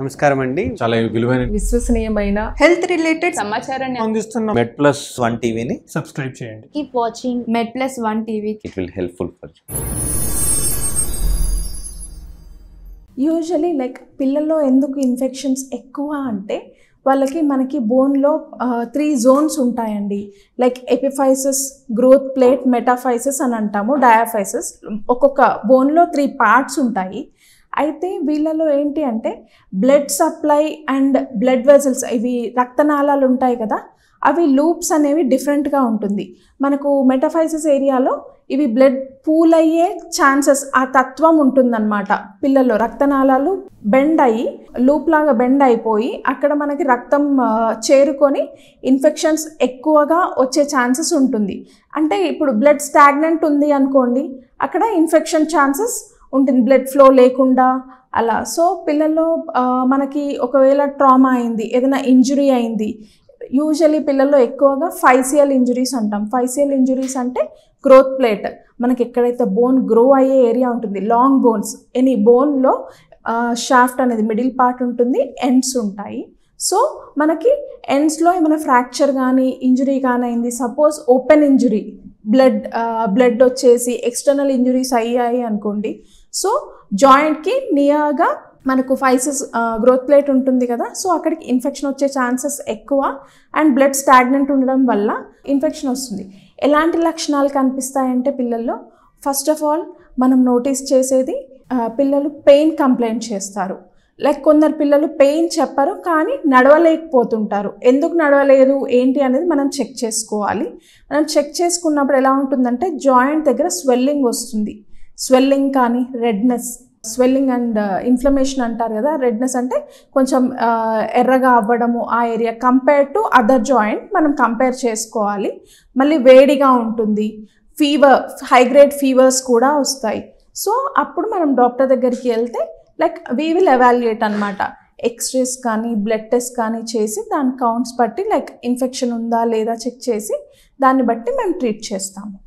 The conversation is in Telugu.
నమస్కారం అండి చాలా విలువైన విశ్వసనీయమైన హెల్త్ రిలేటెడ్ సమాచారాన్ని అందిస్తున్న మెడ్ ప్లస్ వన్ టీవీని సబ్స్క్రైబ్ చేయండి keep watching Med plus one TV it will helpful for usually like పిల్లల్లో ఎందుకు ఇన్ఫెక్షన్స్ ఎక్కువ అంటే వాళ్ళకి మనకి బోన్లో త్రీ జోన్స్ ఉంటాయండి like epiphysis growth plate metaphysis అని అంటాము డయాఫైసస్ ఒక్కొక్క బోన్లో త్రీ పార్ట్స్ ఉంటాయి అయితే వీళ్ళలో ఏంటి అంటే blood supply and blood vessels ఇవి రక్తనాళాలు ఉంటాయి కదా అవి లూప్స్ అనేవి డిఫరెంట్గా ఉంటుంది మనకు మెటఫైసిస్ ఏరియాలో ఇవి బ్లడ్ పూల్ అయ్యే ఛాన్సెస్ ఆ తత్వం ఉంటుందన్నమాట పిల్లలు రక్తనాళాలు బెండ్ అయ్యి లూప్ లాగా బెండ్ అయిపోయి అక్కడ మనకి రక్తం చేరుకొని ఇన్ఫెక్షన్స్ ఎక్కువగా వచ్చే ఛాన్సెస్ ఉంటుంది అంటే ఇప్పుడు బ్లడ్ స్టాగ్నెంట్ ఉంది అనుకోండి అక్కడ ఇన్ఫెక్షన్ ఛాన్సెస్ ఉంటుంది బ్లడ్ ఫ్లో లేకుండా అలా సో పిల్లల్లో మనకి ఒకవేళ ట్రామా అయింది ఏదైనా ఇంజురీ అయింది యూజువలీ పిల్లల్లో ఎక్కువగా ఫైసియల్ ఇంజురీస్ అంటాం ఫైసియల్ ఇంజురీస్ అంటే గ్రోత్ ప్లేట్ మనకి ఎక్కడైతే బోన్ గ్రో అయ్యే ఏరియా ఉంటుంది లాంగ్ బోన్స్ ఎనీ బోన్లో షాఫ్ట్ అనేది మిడిల్ పార్ట్ ఉంటుంది ఎండ్స్ ఉంటాయి సో మనకి ఎండ్స్లో ఏమైనా ఫ్రాక్చర్ కానీ ఇంజురీ కానీ అయింది suppose open injury blood blood వచ్చేసి ఎక్స్టర్నల్ ఇంజురీస్ అయ్యాయి అనుకోండి సో జాయింట్కి నియాగా మనకు ఫైసెస్ గ్రోత్ ప్లేట్ ఉంటుంది కదా సో అక్కడికి ఇన్ఫెక్షన్ వచ్చే ఛాన్సెస్ ఎక్కువ అండ్ బ్లడ్ స్టాగ్నెంట్ ఉండడం వల్ల ఇన్ఫెక్షన్ వస్తుంది ఎలాంటి లక్షణాలు కనిపిస్తాయంటే పిల్లల్లో ఫస్ట్ ఆఫ్ ఆల్ మనం నోటీస్ చేసేది పిల్లలు పెయిన్ కంప్లైంట్ చేస్తారు లైక్ కొందరు పిల్లలు పెయిన్ చెప్పరు కానీ నడవలేకపోతుంటారు ఎందుకు నడవలేదు ఏంటి అనేది మనం చెక్ చేసుకోవాలి మనం చెక్ చేసుకున్నప్పుడు ఎలా ఉంటుందంటే జాయింట్ దగ్గర స్వెల్లింగ్ వస్తుంది స్వెల్లింగ్ కానీ రెడ్నెస్ స్వెల్లింగ్ అండ్ ఇన్ఫ్లమేషన్ అంటారు కదా రెడ్నెస్ అంటే కొంచెం ఎర్రగా అవ్వడము ఆ area compare to other joint మనం కంపేర్ చేసుకోవాలి మళ్ళీ వేడిగా ఉంటుంది ఫీవర్ హైగ్రేడ్ ఫీవర్స్ కూడా వస్తాయి సో అప్పుడు మనం డాక్టర్ దగ్గరికి వెళ్తే లైక్ వీ విల్ ఎవాల్యుయేట్ అనమాట ఎక్స్రేస్ కానీ బ్లడ్ టెస్ట్ కానీ చేసి దాని కౌంట్స్ బట్టి లైక్ ఇన్ఫెక్షన్ ఉందా లేదా చెక్ చేసి దాన్ని బట్టి మేము ట్రీట్ చేస్తాము